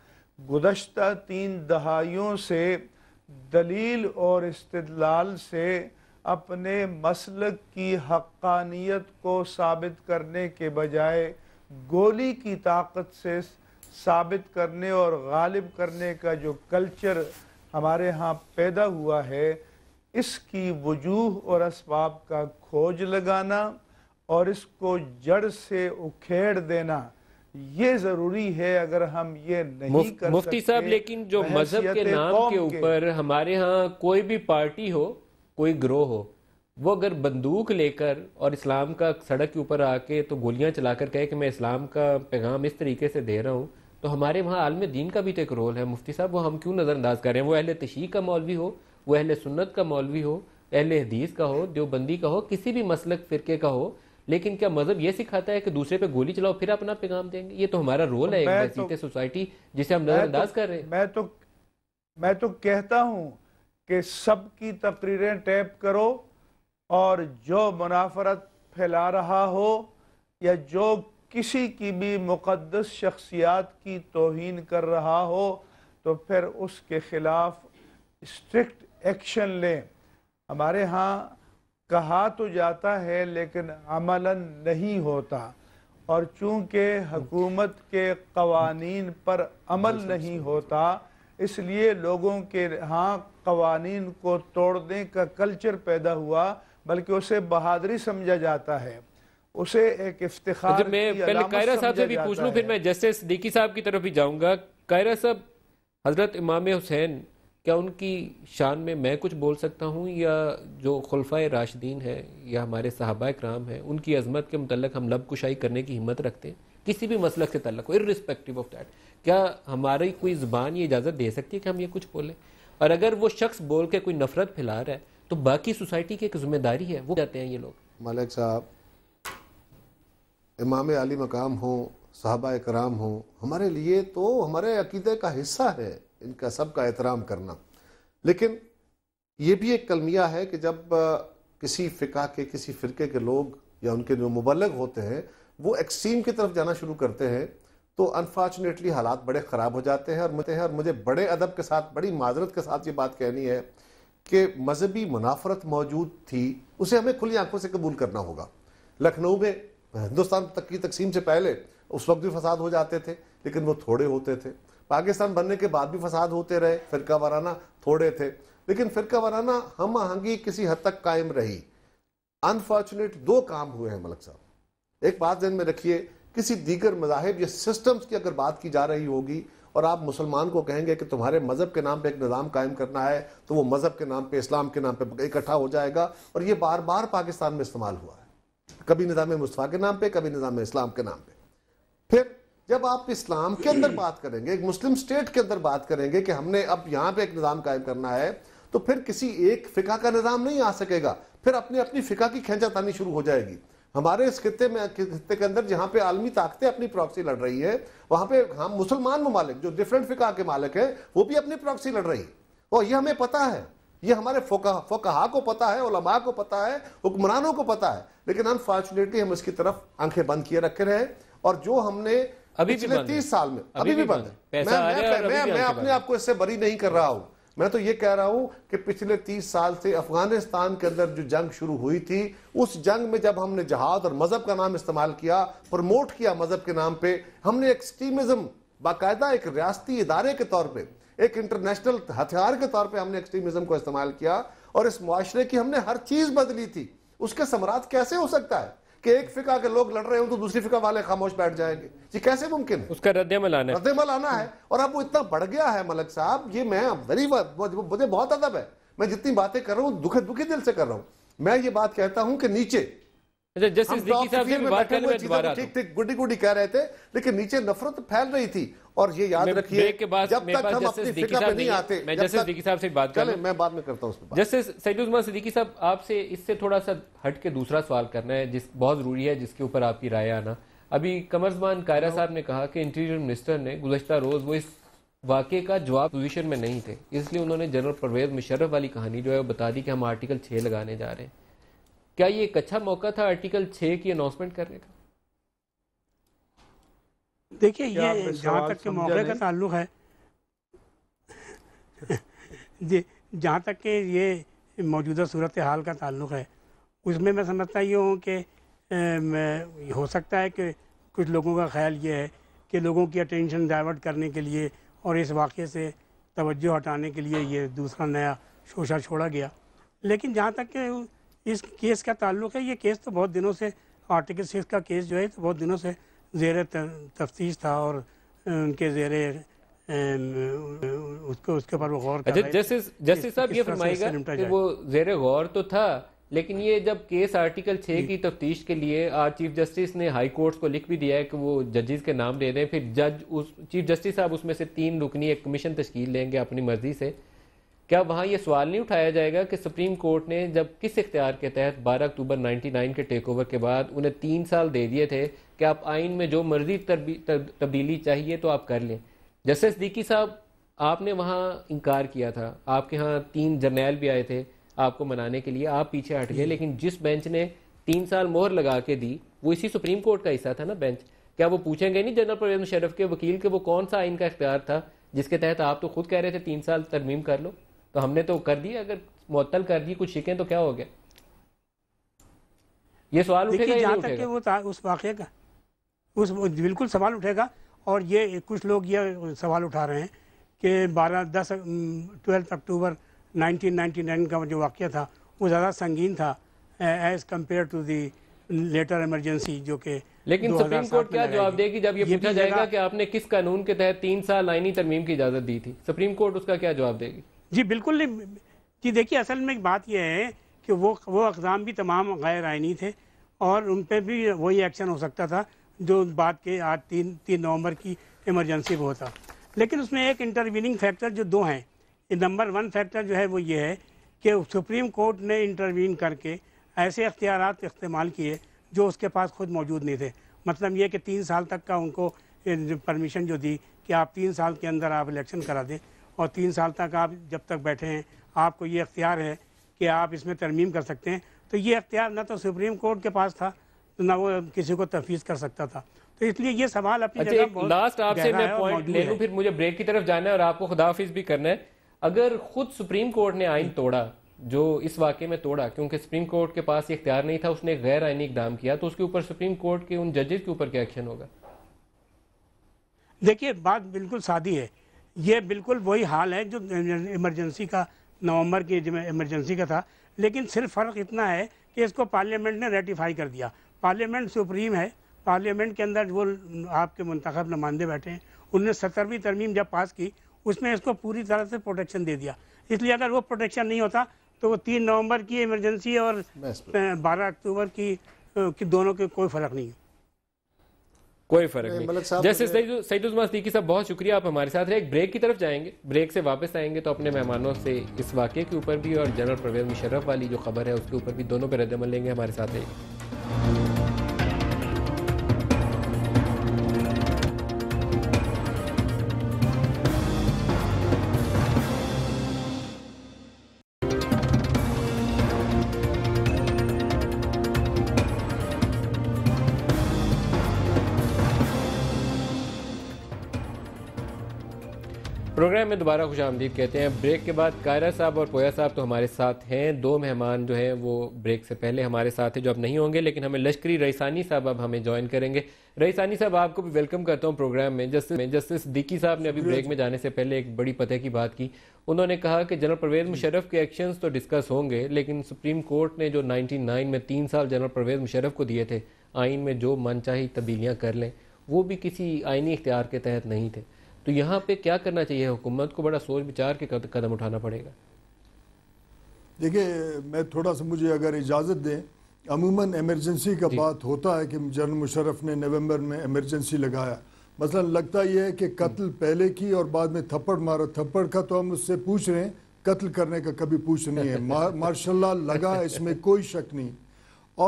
गुजशत तीन दहाइयों से दलील और इस्तदलाल से अपने मसल की हक्कानियत को साबित करने के बजाय गोली की ताकत से साबित करने और गालिब करने का जो कल्चर हमारे यहाँ पैदा हुआ है इसकी वजूह और इसबाब का खोज लगाना और इसको जड़ से उखेड़ देना ये जरूरी है अगर हम ये नहीं मुफ, कर मुफ्ती साहब लेकिन जो मजहब के नाम के ऊपर हमारे यहाँ कोई भी पार्टी हो कोई ग्रोह हो वो अगर बंदूक लेकर और इस्लाम का सड़क के ऊपर आके तो गोलियां चलाकर कहे कि मैं इस्लाम का पैगाम इस तरीके से दे रहा हूँ तो हमारे वहाँ आलम दीन का भी तो एक रोल है मुफ्ती साहब वो हम क्यों नज़रअंदाज कर रहे हैं वो अहल तशी का मौलवी हो वो अहल सुन्नत का मौलवी हो अहल हदीस का हो देवबंदी का हो किसी भी मसलक फ़िरके का हो लेकिन क्या मजहब ये सिखाता है कि दूसरे पे गोली चलाओ फिर अपना पैगाम देंगे ये तो हमारा रोल है एक तो, सोसाइटी जिसे हम नजरअंदाज तो, कर रहे हैं मैं तो मैं तो कहता हूं कि सबकी तकरीरें टैप करो और जो मुनाफरत फैला रहा हो या जो किसी की भी मुकदस शख्सियात की तोहन कर रहा हो तो फिर उसके ख़िलाफ़ स्ट्रिक्ट एक्शन लें हमारे यहाँ कहा तो जाता है लेकिन अमलन नहीं होता और चूंकि हकूमत के कवानीन पर अमल नहीं होता इसलिए लोगों के यहाँ कवानीन को तोड़ने का कल्चर पैदा हुआ बल्कि उसे बहादरी समझा जाता है उसे एक इफ्तार अच्छा, मैं पहले कायरा साहब से भी पूछ लूँ फिर मैं जस्टिस दीकी साहब की तरफ भी जाऊँगा कायरा साहब हज़रत इमाम हुसैन क्या उनकी शान में मैं कुछ बोल सकता हूँ या जो खुलफा राशदीन है या हमारे साहबा कराम हैं उनकी अजमत के मतलब हम लब कुशाई करने की हिम्मत रखते हैं किसी भी मसलक से तल्लक हो इस्पेक्टिव ऑफ डैट क्या हमारी कोई ज़बान ये इजाज़त दे सकती है कि हम ये कुछ बोलें और अगर वो शख्स बोल के कोई नफरत फैला रहा है तो बाकी सोसाइटी की एक जिम्मेदारी है वो कहते हैं ये लोग मलिक साहब इमाम अली मकाम हों साहबा कराम हों हमारे लिए तो हमारे अकीदे का हिस्सा है इनका सबका एहतराम करना लेकिन ये भी एक कलमिया है कि जब किसी फ़िका के किसी फ़िरके के लोग या उनके जो मुबलग होते हैं वो एक्सट्रीम की तरफ जाना शुरू करते हैं तो अनफॉर्चुनेटली हालात बड़े ख़राब हो जाते हैं और मुझे हैं और मुझे बड़े अदब के साथ बड़ी माजरत के साथ ये बात कहनी है कि मजहबी मुनाफरत मौजूद थी उसे हमें खुली आंखों से कबूल करना होगा लखनऊ में हिंदुस्तान तक की तकसीम से पहले उस वक्त भी फसाद हो जाते थे लेकिन वो थोड़े होते थे पाकिस्तान बनने के बाद भी फसाद होते रहे फिरका वाराना थोड़े थे लेकिन फिरका वाराना हम आहंगी किसी हद तक कायम रही अनफॉर्चुनेट दो काम हुए हैं मलक साहब एक बात जहन में रखिए किसी दीगर मजाहब या सिस्टम्स की अगर बात की जा रही होगी और आप मुसलमान को कहेंगे कि तुम्हारे मज़हब के नाम पर एक निज़ाम कायम करना है तो वो मज़हब के नाम पर इस्लाम के नाम पर इकट्ठा हो जाएगा और ये बार बार पाकिस्तान में इस्तेमाल हुआ है कभी निज़ाम मुस्तफ़ा के नाम पर कभी निज़ाम इस्लाम के नाम पर फिर जब आप इस्लाम के अंदर बात करेंगे एक मुस्लिम स्टेट के अंदर बात करेंगे कि हमने अब यहाँ पे एक निज़ाम कायम करना है तो फिर किसी एक फ़िका का निज़ाम नहीं आ सकेगा फिर अपनी अपनी फ़िका की खेचातानी शुरू हो जाएगी हमारे इस खत्ते में खत्ते के अंदर जहाँ पे आलमी ताकतें अपनी प्रॉक्सी लड़ रही है वहाँ पे हम मुसलमान ममालिक जो डिफरेंट फ़िका के मालिक हैं वो भी अपनी प्रॉक्सी लड़ रही है और ये हमें पता है ये हमारे फोकहा फोकहा को पता है ओलमा को पता है हुक्मरानों को पता है लेकिन अनफॉर्चुनेटली हम इसकी तरफ आंखें बंद किए रखे रहे और जो हमने अभी पिछले तीस साल में अभी, भी, बंद है मैं अपने आपको इससे बरी नहीं कर रहा हूं मैं तो ये कह रहा हूं कि पिछले तीस साल से अफगानिस्तान के अंदर जो जंग शुरू हुई थी उस जंग में जब हमने जहाद और मजहब का नाम इस्तेमाल किया प्रमोट किया मजहब के नाम पे हमने एक्सट्रीमिज्म बाकायदा एक रियाती इदारे के तौर पर एक इंटरनेशनल हथियार के तौर पर हमने एक्सट्रीमिज्म को इस्तेमाल किया और इस मुआरे की हमने हर चीज बदली थी उसके सम्राट कैसे हो सकता है कि एक फिका के लोग लड़ रहे हो तो दूसरी फिका वाले खामोश बैठ जाएंगे ये कैसे मुमकिन है उसका रद्दमल आना रद्दमल आना है और अब वो इतना बढ़ गया है मलक साहब ये मैं वेरी मुझे बहुत अदब है मैं जितनी बातें कर रहा हूँ दुखे दुखी दिल से कर रहा हूँ मैं ये बात कहता हूँ कि नीचे अच्छा, तो लेकिन नीचे नफरत फैल रही थी और ये याद रखिए के बाद जब तक हम अपनी मैं जस्टिस दिकी साहब से बात कर मैं बाद में करता हूँ जस्टिस सैदुजमा सिद्दीकी साहब आपसे इससे थोड़ा सा हट के दूसरा सवाल करना है जिस बहुत ज़रूरी है जिसके ऊपर आपकी राय आना अभी कमरजमान कायरा साहब ने कहा कि इंटीरियर मिनिस्टर ने गुजशत रोज़ वो इस वाक्य का जवाब पोजिशन में नहीं थे इसलिए उन्होंने जनरल परवेज मुशर्रफ वाली कहानी जो है वो बता दी कि हम आर्टिकल छः लगाने जा रहे हैं क्या ये एक अच्छा मौका था आर्टिकल छः की अनाउंसमेंट करने का देखिए ये जहाँ तक के मौके का ताल्लुक है जी जहाँ तक के ये मौजूदा सूरत हाल का ताल्लुक है उसमें मैं समझता ये हूँ कि हो सकता है कि कुछ लोगों का ख्याल ये है कि लोगों की अटेंशन डाइवर्ट करने के लिए और इस वाक़े से तवज्जो हटाने के लिए ये दूसरा नया शोशा छोड़ा गया लेकिन जहाँ तक के इस केस का ताल्लुक है ये केस तो बहुत दिनों से आर्टिकल सिक्स का केस जो है तो बहुत दिनों से जेर तफ्तीश था और उनके जेर उसको उसके ऊपर वो गौर अच्छा, जस्टिस जस्टिस साहब ये फरमाएगा कि वो जेर गौर तो था लेकिन ये जब केस आर्टिकल छः की तफ्तीश के लिए आज चीफ जस्टिस ने हाई कोर्ट्स को लिख भी दिया है कि वो जजेस के नाम दे दें फिर जज उस चीफ जस्टिस साहब उसमें से तीन रुकनी एक कमीशन तश्कील लेंगे अपनी मर्जी से क्या वहाँ ये सवाल नहीं उठाया जाएगा कि सुप्रीम कोर्ट ने जब किस इख्तियार के तहत 12 अक्टूबर 99 के टेक ओवर के बाद उन्हें तीन साल दे दिए थे कि आप आइन में जो मर्जी तब्दीली चाहिए तो आप कर लें जस्टिस दीकी साहब आपने वहाँ इनकार किया था आपके यहाँ तीन जर्नैल भी आए थे आपको मनाने के लिए आप पीछे हट गए लेकिन जिस बेंच ने तीन साल मोहर लगा के दी वो इसी सुप्रीम कोर्ट का हिस्सा था ना बेंच क्या वो पूछेंगे नहीं जनरल परवेज मुशरफ के वकील के वो कौन सा आइन का इख्तियार था जिसके तहत आप तो खुद कह रहे थे तीन साल तरमीम कर लो तो हमने तो कर दिया अगर मुत्तल कर दी कुछ सीखें तो क्या हो गया ये सवाल उठेगा जहाँ तक वो उस वाक्य का उस बिल्कुल सवाल उठेगा और ये कुछ लोग ये सवाल उठा रहे हैं कि बारह दस ट्वेल्थ अक्टूबर 1999 का जो वाक़ था वो ज़्यादा संगीन था as compared to the later emergency जो कि लेकिन सुप्रीम कोर्ट क्या जवाब देगी जब ये, ये पूछा जाएगा कि आपने किस कानून के तहत तीन साल आइनी तरमीम की इजाज़त दी थी सुप्रीम कोर्ट उसका क्या जवाब देगी जी बिल्कुल नहीं जी देखिए असल में बात यह है कि वो वो अकदाम भी तमाम गैर आइनी थे और उन पर भी वही एक्शन हो सकता था जो बात के आज तीन तीन नवंबर की इमरजेंसी वो होता लेकिन उसमें एक इंटरवीनिंग फैक्टर जो दो हैं नंबर वन फैक्टर जो है वो ये है कि सुप्रीम कोर्ट ने इंटरवीन करके ऐसे अख्तियार इस्तेमाल किए जो उसके पास खुद मौजूद नहीं थे मतलब ये कि तीन साल तक का उनको परमिशन जो दी कि आप तीन साल के अंदर आप इलेक्शन करा दें और तीन साल तक आप जब तक बैठे हैं आपको ये अख्तियार है कि आप इसमें तरमीम कर सकते हैं तो ये अख्तियार ना तो सुप्रीम कोर्ट के पास था ना वो किसी को तफीज कर सकता था तो इसलिए ये सवाल अपनी अच्छा, जगह लास्ट आपसे मैं पॉइंट ले लूँ फिर मुझे ब्रेक की तरफ जाना है और आपको खुदाफिज भी करना है अगर खुद सुप्रीम कोर्ट ने आइन तोड़ा जो इस वाक्य में तोड़ा क्योंकि सुप्रीम कोर्ट के पास ये इख्तियार नहीं था उसने गैर आइनी इकदाम किया तो उसके ऊपर सुप्रीम कोर्ट के उन जजेस के ऊपर क्या एक्शन होगा देखिए बात बिल्कुल सादी है ये बिल्कुल वही हाल है जो इमरजेंसी का नवंबर की इमरजेंसी का था लेकिन सिर्फ फ़र्क इतना है कि इसको पार्लियामेंट ने रेटिफाई कर दिया पार्लियामेंट सुप्रीम है पार्लियामेंट के अंदर वो आपके मंतखब नुमाइंदे बैठे हैं उनने सत्तरवीं तरमीम जब पास की उसमें इसको पूरी तरह से प्रोटेक्शन दे दिया इसलिए अगर वो प्रोटेक्शन नहीं होता तो वो तीन नवंबर की इमरजेंसी और बारह अक्टूबर की, की दोनों के कोई फ़र्क नहीं है कोई फर्क नहीं, मतलब जैसे सईद उजमा सदीकी साहब बहुत शुक्रिया आप हमारे साथ रहे एक ब्रेक की तरफ जाएंगे ब्रेक से वापस आएंगे तो अपने मेहमानों से इस वाक्य के ऊपर भी और जनरल प्रवेद मुशर्रफ वाली जो खबर है उसके ऊपर भी दोनों पर रद्दमल लेंगे हमारे साथ रहेंगे प्रोग्राम में दोबारा खुश आमदीद कहते हैं ब्रेक के बाद कायरा साहब और पोया साहब तो हमारे साथ हैं दो मेहमान जो हैं वो ब्रेक से पहले हमारे साथ हैं जो अब नहीं होंगे लेकिन हमें लश्करी रईसानी साहब अब हमें ज्वाइन करेंगे रईसानी साहब आपको भी वेलकम करता हूँ प्रोग्राम में जस्टिस में जस्टिस दिक्की साहब ने अभी ब्रेक में जाने से पहले एक बड़ी पते की बात की उन्होंने कहा कि जनरल परवेज मुशरफ के एक्शन तो डिस्कस होंगे लेकिन सुप्रीम कोर्ट ने जो नाइनटीन में तीन साल जनरल परवेज मुशरफ को दिए थे आइन में जो मनचाही तब्दीलियाँ कर लें वो भी किसी आइनी इख्तियार के तहत नहीं थे तो यहाँ पे क्या करना चाहिए हुकूमत को बड़ा सोच विचार के कदम उठाना पड़ेगा देखिए मैं थोड़ा सा मुझे अगर इजाज़त दें अमूमन एमरजेंसी का बात होता है कि जनरल मुशरफ ने नवंबर में एमरजेंसी लगाया मसला लगता यह है कि कत्ल हम्म। पहले की और बाद में थप्पड़ मारा थप्पड़ का तो हम उससे पूछ रहे हैं कत्ल करने का कभी पूछ नहीं है [LAUGHS] मार्शल लगा इसमें कोई शक नहीं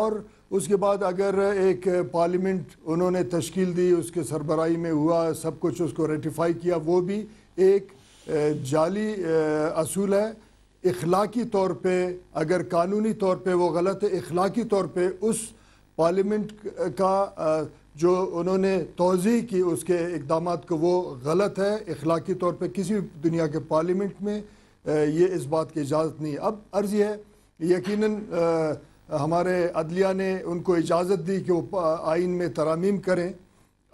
और उसके बाद अगर एक पार्लियामेंट उन्होंने तश्कील दी उसके सरबराही में हुआ सब कुछ उसको रेटिफाई किया वो भी एक जाली असूल है इखलाकी तौर पे अगर कानूनी तौर पे वो गलत है इखलाकी तौर पे उस पार्लियामेंट का जो उन्होंने तोज़ी की उसके इकदाम को वो गलत है इखलाकी तौर पर किसी दुनिया के पार्लियामेंट में ये इस बात की इजाज़त नहीं अब अर्ज़ है यकीनन हमारे अदलिया ने उनको इजाज़त दी कि वो आइन में तरामीम करें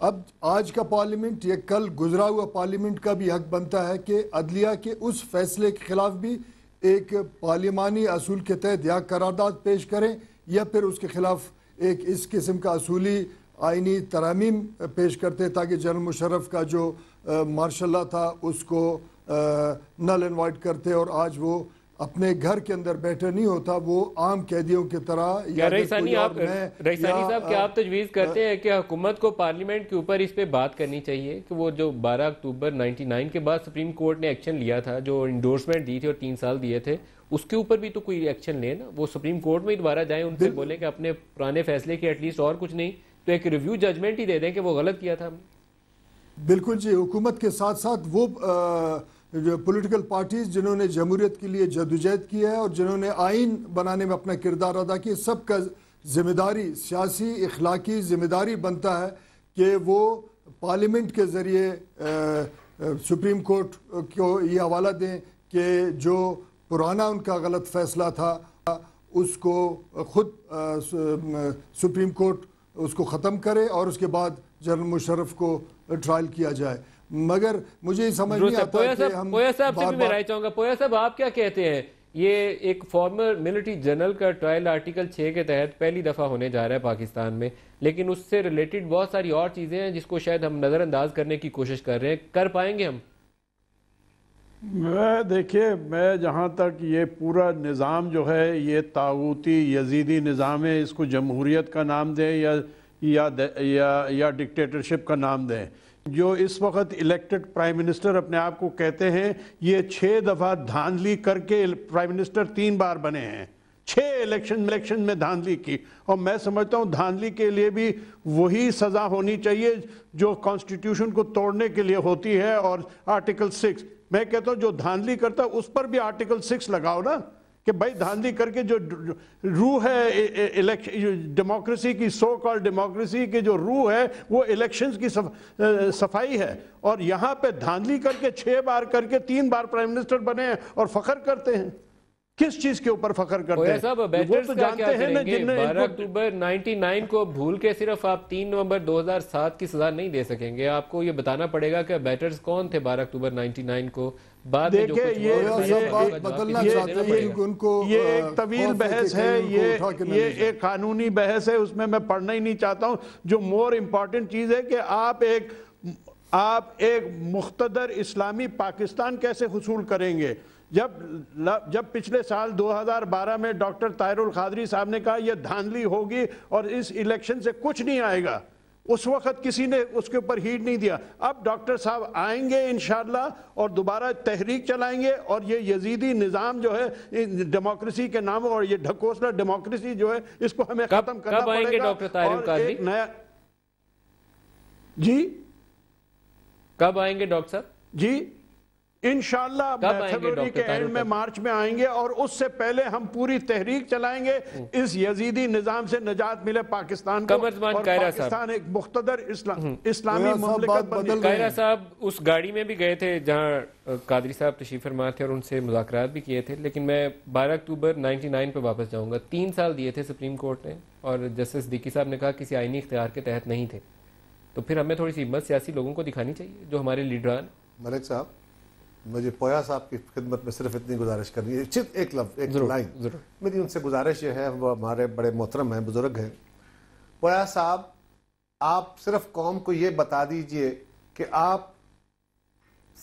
अब आज का पार्लियामेंट या कल गुजरा हुआ पार्लियामेंट का भी हक बनता है कि अदलिया के उस फैसले के ख़िलाफ़ भी एक पार्लियामानी असूल के तहत या करारदाद पेश करें या फिर उसके ख़िलाफ़ एक इस किस्म का असूली आइनी तरामीम पेश करते ताकि जनरल मुशरफ का जो मार्शल था उसको नल एंड वाइट करते और आज वो अपने घर के अंदर बैठे नहीं होता वो आम कैदियों की तरह या आप साहब क्या आप तजवीज़ करते हैं कि हुकूमत को पार्लियामेंट के ऊपर इस पे बात करनी चाहिए कि वो जो 12 अक्टूबर 99 के बाद सुप्रीम कोर्ट ने एक्शन लिया था जो इंडोर्समेंट दी थी और तीन साल दिए थे उसके ऊपर भी तो कोई एक्शन ले ना वो सुप्रीम कोर्ट में ही दोबारा जाए उनसे बोले कि अपने पुराने फैसले के एटलीस्ट और कुछ नहीं तो एक रिव्यू जजमेंट ही दे दें कि वो गलत किया था हमने बिल्कुल जी हुकूमत के साथ साथ वो जो पोलिटिकल पार्टीज़ जिन्होंने जमहूरियत के लिए जदोजहद की है और जिन्होंने आइन बनाने में अपना किरदार अदा किया सब का जिम्मेदारी सियासी इखलाकी जिम्मेदारी बनता है कि वो पार्लियामेंट के ज़रिए सुप्रीम कोर्ट को ये हवाला दें कि जो पुराना उनका गलत फैसला था उसको ख़ुद सुप्रीम कोर्ट उसको ख़त्म करे और उसके बाद जनरल मुशरफ को ट्रायल किया जाए मगर मुझे समझ नहीं आता पोया कि हम पोया साहब से भी मैं राय चाहूंगा पोया साहब आप क्या कहते हैं ये एक फॉर्मर मिलिट्री जनरल का ट्रायल आर्टिकल छः के तहत पहली दफ़ा होने जा रहा है पाकिस्तान में लेकिन उससे रिलेटेड बहुत सारी और चीज़ें हैं जिसको शायद हम नज़रअंदाज करने की कोशिश कर रहे हैं कर पाएंगे हम मैं देखिए मैं जहाँ तक ये पूरा निज़ाम जो है ये ताउती यजीदी निज़ाम है इसको जमहूरीत का नाम दें या या या, या डिक्टेटरशिप का नाम दें जो इस वक्त इलेक्टेड प्राइम मिनिस्टर अपने आप को कहते हैं ये छह दफ़ा धांधली करके प्राइम मिनिस्टर तीन बार बने हैं छह इलेक्शन इलेक्शन में धांधली की और मैं समझता हूँ धांधली के लिए भी वही सज़ा होनी चाहिए जो कॉन्स्टिट्यूशन को तोड़ने के लिए होती है और आर्टिकल सिक्स मैं कहता हूँ जो धांधली करता है उस पर भी आर्टिकल सिक्स लगाओ ना कि भाई धांधली करके जो रूह है इलेक्शन डेमोक्रेसी की सो कॉल डेमोक्रेसी की जो रूह है वो इलेक्शंस की सफ, सफाई है और यहाँ पे धांधली करके छः बार करके तीन बार प्राइम मिनिस्टर बने हैं और फख्र करते हैं किस चीज के ऊपर फखर करते हैं सब बैटर्स तो जानते हैं ना जिनने बारह अक्टूबर 99 को भूल के सिर्फ आप 3 नवंबर 2007 की सजा नहीं दे सकेंगे आपको ये बताना पड़ेगा कि बैटर्स कौन थे 12 अक्टूबर 99 को बाद में जो कुछ ये, ये, ये उनको ये एक तवील बहस है ये ये एक कानूनी बहस है उसमें मैं पढ़ना ही नहीं चाहता हूँ जो मोर इम्पॉर्टेंट चीज़ है कि आप एक आप एक मुख्तर इस्लामी पाकिस्तान कैसे हसूल करेंगे जब जब पिछले साल 2012 में डॉक्टर तायरुल खादरी साहब ने कहा यह धांधली होगी और इस इलेक्शन से कुछ नहीं आएगा उस वक्त किसी ने उसके ऊपर हीट नहीं दिया अब डॉक्टर साहब आएंगे इन और दोबारा तहरीक चलाएंगे और ये यजीदी निज़ाम जो है डेमोक्रेसी के नाम और ये ढकोसला डेमोक्रेसी जो है इसको हमें ख़त्म करना कब आएंगे डॉक्टर और एक नया जी कब आएंगे डॉक्टर साहब जी इनशाला फरवरी के एंड में मार्च में आएंगे और उससे पहले हम पूरी तहरीक चलाएंगे हम्म। इस यजीदी निजाम से निजात मिले पाकिस्तान को और पाकिस्तान एक मुख्तर हम्म। इस्लामी कायरा साहब उस गाड़ी में भी गए थे जहाँ कादरी साहब तशीफ फरमा थे और उनसे मुजाकर भी किए थे लेकिन मैं बारह अक्टूबर नाइनटी नाइन पर वापस जाऊँगा तीन साल दिए थे सुप्रीम कोर्ट ने और जस्टिस डिकी साहब ने कहा किसी आईनी इख्तियार के तहत नहीं थे तो फिर हमें थोड़ी सी हिम्मत सियासी लोगों को दिखानी चाहिए जो हमारे लीडरान मलिक साहब मुझे पोया साहब की खिदमत में सिर्फ इतनी गुजारिश करनी है चित एक लफ्ज एक लाइन मेरी उनसे गुजारिश ये है वो हमारे बड़े मोहतरम हैं बुज़ुर्ग हैं पोया साहब आप सिर्फ कौम को ये बता दीजिए कि आप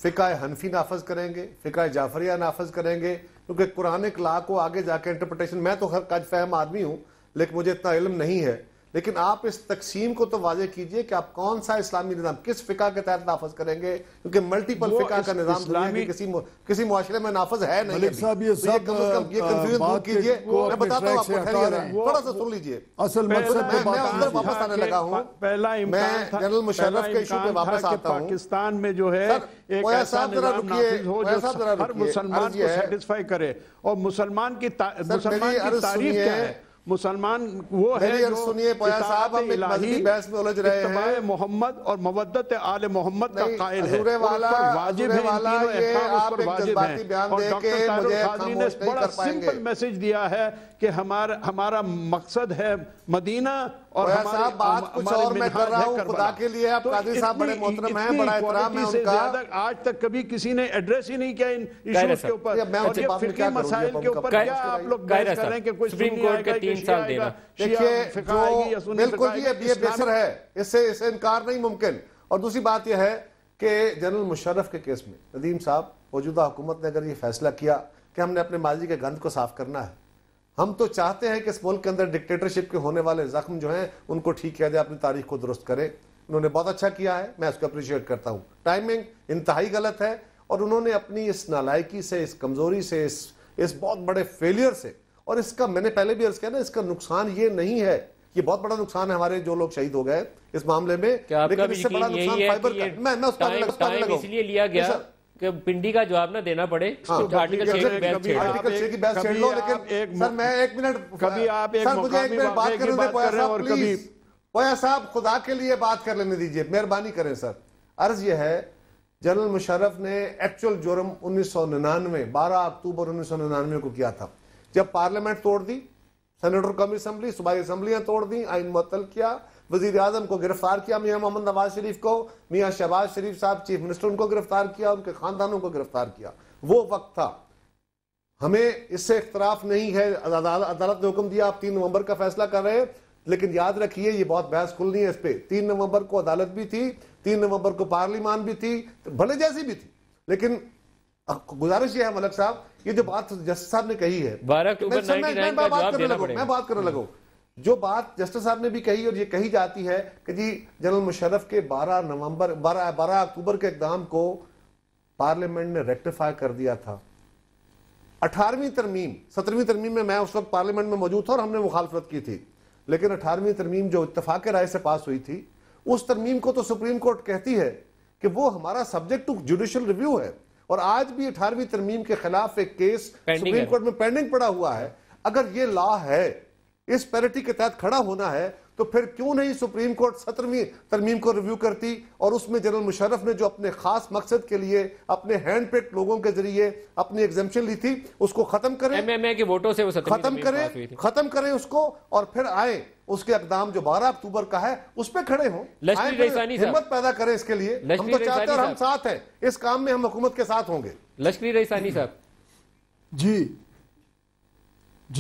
फ़िका हनफी नाफज करेंगे फ़िका जाफरिया नाफज करेंगे क्योंकि कुरान कला को आगे जाके इंटरप्रटेशन मैं तो हर काज फहम आदमी हूँ लेकिन मुझे इतना इलम नहीं है लेकिन आप इस तकसीम को तो वाजे कीजिए कि आप कौन सा इस्लामी निज़ाम किस फिका के तहत नाफज करेंगे क्योंकि मल्टीपल फिका का निज़ाम दुनिया किसी किसी मुआरे में नाफज है नहीं तो कीजिए मैं बताता हूँ थोड़ा सा सुन लीजिए असल वापस आने लगा हूँ मैं जनरल मुशरफ के इशू पे वापस आता हूँ पाकिस्तान में जो है मुसलमान करे और मुसलमान की मुसलमान की तारीफ क्या है मुसलमान वो है सुनिए साहब हम बहस में उलझ रहे हैं मोहम्मद और मवदत आल मोहम्मद का कायल है वाला वाजिब है वाला ये आप एक जज्बाती बयान दे के मुझे सिंपल मैसेज दिया है कि हमारा हमारा मकसद है मदीना और साहब बात कुछ और मैं कर रहा हूं खुदा के लिए आप तो काजी साहब बड़े मोहतरम हैं बड़ा एहतराम है उनका आज तक कभी किसी ने एड्रेस ही नहीं किया इन इश्यूज के ऊपर मैं उनसे बात क्या मसाइल के ऊपर क्या आप लोग कह रहे हैं कि कोई सुप्रीम कोर्ट का 3 साल देना देखिए जो बिल्कुल जी ये बेसर है इससे इससे इंकार नहीं मुमकिन और दूसरी बात यह है कि जनरल मुशर्रफ के केस में नदीम साहब मौजूदा हुकूमत ने अगर ये फैसला किया कि हमने अपने माजी के गंद को साफ करना है हम तो चाहते हैं कि इस मुल्क के अंदर डिक्टेटरशिप के होने वाले जख्म जो हैं उनको ठीक किया जाए अपनी तारीख को दुरुस्त करें उन्होंने बहुत अच्छा किया है मैं उसको अप्रिशिएट करता हूँ टाइमिंग इंतहाई गलत है और उन्होंने अपनी इस नालायकी से इस कमज़ोरी से इस इस बहुत बड़े फेलियर से और इसका मैंने पहले भी अर्ज किया ना इसका नुकसान ये नहीं है ये बहुत बड़ा नुकसान है हमारे जो लोग शहीद हो गए इस मामले में लेकिन इससे बड़ा नुकसान फाइबर का मैं उसका लिया गया कि पिंडी का जवाब ना देना पड़े आर्टिकल हाँ, तो छह की बहस छेड़ लो लेकिन सर मैं एक एक एक मिनट मिनट कभी आप मुझे बात हाँ, पोया साहब खुदा के लिए बात कर लेने दीजिए मेहरबानी करें सर अर्ज यह है जनरल मुशर्रफ ने एक्चुअल जुर्म उन्नीस सौ निन्यानवे बारह अक्टूबर उन्नीस सौ निन्यानवे को किया था जब पार्लियामेंट तोड़ दी सेनेटर कम असेंबली सूबाई असेंबलियां तोड़ दी आइन मतल किया वजीर आजम को गिरफ्तार किया मियाँ मोहम्मद नवाज शरीफ को मियाँ शहबाज शरीफ साहब चीफ मिनिस्टर उनको गिरफ्तार किया उनके खानदानों को गिरफ्तार किया वो वक्त था हमें इससे इख्तराफ नहीं है अदालत ने हुक्म दिया आप तीन नवंबर का फैसला कर रहे हैं लेकिन याद रखिए ये बहुत बहस खुलनी है इस पर तीन नवंबर को अदालत भी थी तीन नवंबर को पार्लियमान भी थी भले जैसी भी थी लेकिन गुजारिश ये है मलक साहब ये जो बात जस्टिस साहब ने कही है मैं बात करने लगू मैं बात करने लगू जो बात जस्टिस साहब ने भी कही और ये कही जाती है कि जी जनरल मुशरफ के 12 नवंबर 12 बारह अक्टूबर के इकदाम को पार्लियामेंट ने रेक्टिफाई कर दिया था अठारहवीं तरमीम सत्रहवीं तरमीम में मैं उस वक्त पार्लियामेंट में मौजूद था और हमने मुखालफत की थी लेकिन अठारहवीं तरमीम जो इतफाक़ राय से पास हुई थी उस तरमीम को तो सुप्रीम कोर्ट कहती है कि वो हमारा सब्जेक्ट टू जुडिशल रिव्यू है और आज भी अठारहवीं तरमीम के खिलाफ एक केस सुप्रीम कोर्ट में पेंडिंग पड़ा हुआ है अगर ये लॉ है इस पैरिटी के तहत खड़ा होना है तो फिर क्यों नहीं सुप्रीम कोर्ट सत्रहवीं तरमीम को रिव्यू करती और उसमें जनरल मुशरफ ने जो अपने खास मकसद के लिए अपने हैंड पिक लोगों के जरिए अपनी एग्जामेशन ली थी उसको खत्म करें के वोटों से वो खत्म करें खत्म करें उसको और फिर आए उसके अकदाम जो 12 अक्टूबर का है उस पर खड़े हों हिम्मत पैदा करें इसके लिए हम तो चाहते हैं हम साथ हैं इस काम में हम हुकूमत के साथ होंगे लक्ष्मी रईसानी साहब जी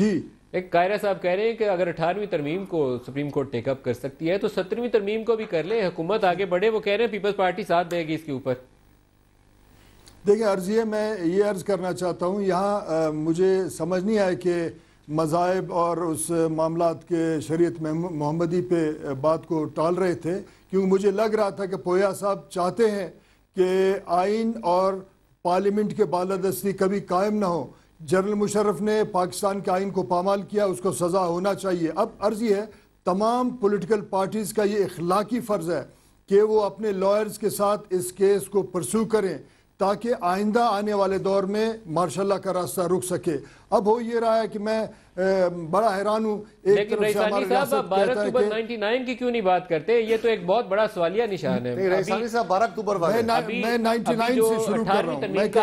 जी एक कायरा साहब कह रहे हैं कि अगर अठारहवीं तरमीम को सुप्रीम कोर्ट टेकअप कर सकती है तो सत्रहवीं तरमीम को भी कर ले हुकूमत आगे बढ़े वो कह रहे हैं पीपल्स पार्टी साथ देगी इसके ऊपर देखिए अर्जी है मैं ये अर्ज़ करना चाहता हूँ यहाँ मुझे समझ नहीं आया कि मज़ाहब और उस मामला के शरीत में मोहम्मदी पे बात को टाल रहे थे क्योंकि मुझे लग रहा था कि पोया साहब चाहते हैं कि आइन और पार्लियामेंट के बालादस्ती कभी कायम ना हो जनरल मुशर्रफ ने पाकिस्तान के आइन को पामाल किया उसको सज़ा होना चाहिए अब अर्ज़ है तमाम पोलिटिकल पार्टीज़ का ये इखलाकी फ़र्ज़ है कि वो अपने लॉयर्स के साथ इस केस को परसू करें ताकि आइंदा आने वाले दौर में मार्शाला का रास्ता रुक सके अब हो ये रहा है कि मैं ए, बड़ा हैरान हूँ बारह अक्टूबर नाइन की क्यों नहीं बात करते ये तो एक बहुत बड़ा सवालिया निशान है बारह अक्टूबर मैं नाइन से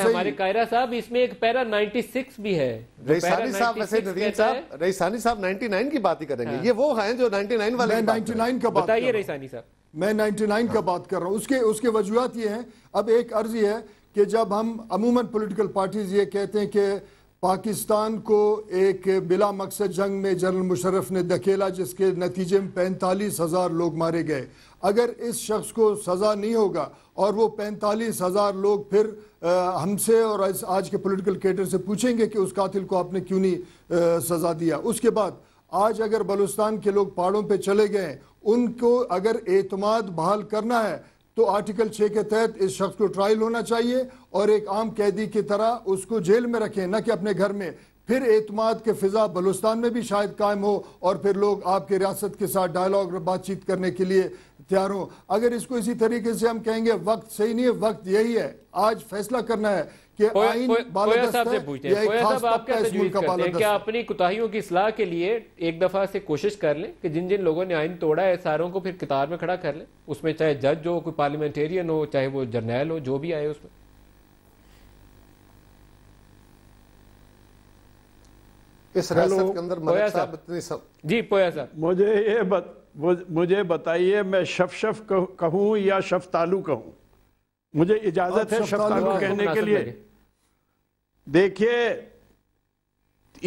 हमारे कायरा साहब इसमें एक पैरा नाइन्टी सिक्स भी है रईसानी साहब वैसे साहब रईसानी साहब नाइन्टी नाइन की बात ही करेंगे हाँ। ये वो है जो नाइन्टी नाइन वाले नाइन्टी नाइन का बताइए रईसानी साहब मैं 99 का हाँ। बात कर रहा हूँ उसके उसके वजूहत ये हैं अब एक अर्जी है कि जब हम अमूमन पॉलिटिकल पार्टीज ये कहते हैं कि पाकिस्तान को एक बिला मकसद जंग में जनरल मुशरफ ने धकेला जिसके नतीजे में पैंतालीस हज़ार लोग मारे गए अगर इस शख्स को सज़ा नहीं होगा और वो पैंतालीस हज़ार लोग फिर हमसे और आज के पॉलिटिकल कैटर से पूछेंगे कि उस कातिल को आपने क्यों नहीं सज़ा दिया उसके बाद आज अगर बलुस्तान के लोग पहाड़ों पे चले गए उनको अगर एतमाद बहाल करना है तो आर्टिकल छः के तहत इस शख्स को ट्रायल होना चाहिए और एक आम कैदी की तरह उसको जेल में रखें न कि अपने घर में फिर एतमाद के फिजा बलुस्तान में भी शायद कायम हो और फिर लोग आपके रियासत के साथ डायलॉग और बातचीत करने के लिए तैयार हों अगर इसको इसी तरीके से हम कहेंगे वक्त सही नहीं है वक्त यही है आज फैसला करना है आप अपनी कुताहियों की सलाह के लिए एक दफा से कोशिश कर लें कि जिन जिन लोगों ने आइन तोड़ा है सारों को फिर कतार में खड़ा कर लें उसमें चाहे जज हो कोई पार्लियामेंटेरियन हो चाहे वो जर्नैल हो जो भी आए उसमें इस जी पोया साहब मुझे ये बत, मुझे बताइए मैं शफ शफ कहूँ या शफ तालू कहूँ मुझे इजाजत है शब्द को कहने के लिए देखिए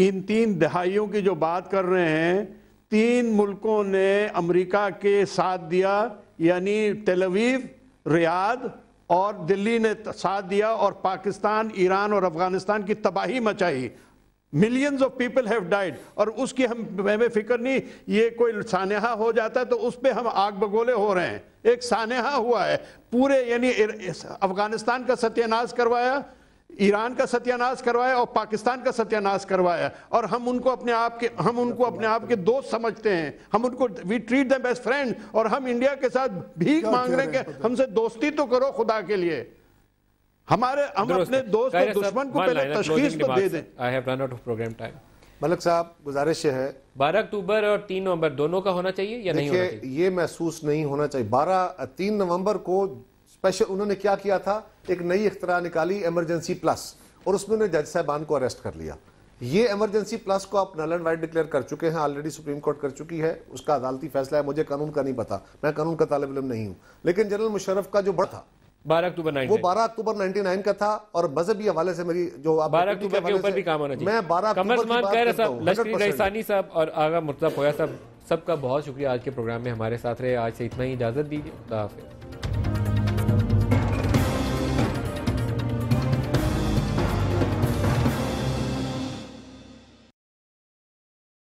इन तीन दहाइयों की जो बात कर रहे हैं तीन मुल्कों ने अमेरिका के साथ दिया यानी तेलवीव रियाद और दिल्ली ने साथ दिया और पाकिस्तान ईरान और अफगानिस्तान की तबाही मचाई millions of people have died और उसकी हम हमें फिक्र नहीं ये कोई सानहा हो जाता है तो उस पर हम आग बगोले हो रहे हैं एक सानहा हुआ है पूरे यानी अफगानिस्तान का सत्यानाश करवाया ईरान का सत्यानाश करवाया और पाकिस्तान का सत्यानाश करवाया और हम उनको अपने आप के हम उनको अपने आप के दोस्त समझते हैं हम उनको we treat them best friend और हम इंडिया के साथ भीख मांग रहे हैं कि हमसे दोस्ती तो करो खुदा के लिए हमारे हम अपने दोस्त और दुश्मन को पहले तशखीस तो दे दें I have run out of program time Malik साहब गुजारिश है बारह अक्टूबर और तीन नवंबर दोनों का होना चाहिए या नहीं होना चाहिए ये महसूस नहीं होना चाहिए बारह तीन नवंबर को स्पेशल उन्होंने क्या किया था एक नई इख्तरा निकाली एमरजेंसी प्लस और उसमें उन्होंने जज साहबान को अरेस्ट कर लिया ये एमरजेंसी प्लस को आप नल एंड वाइट डिक्लेयर कर चुके हैं ऑलरेडी सुप्रीम कोर्ट कर चुकी है उसका अदालती फैसला है मुझे कानून का नहीं पता मैं कानून का तालब इलम नहीं हूँ लेकिन जनरल मुशरफ का जो बड़ा था बारह अक्टूबर नाइन वो बारह अक्टूबर नाइनटी नाइन का था और मजहबी हवाले से मेरी जो बारह अक्टूबर के ऊपर भी काम होना चाहिए मैं बारह कमर जमान कह रहा साहब रईसानी साहब और आगा मुर्तजा होया साहब सबका बहुत शुक्रिया आज के प्रोग्राम में हमारे साथ रहे आज से इतना ही इजाजत दीजिए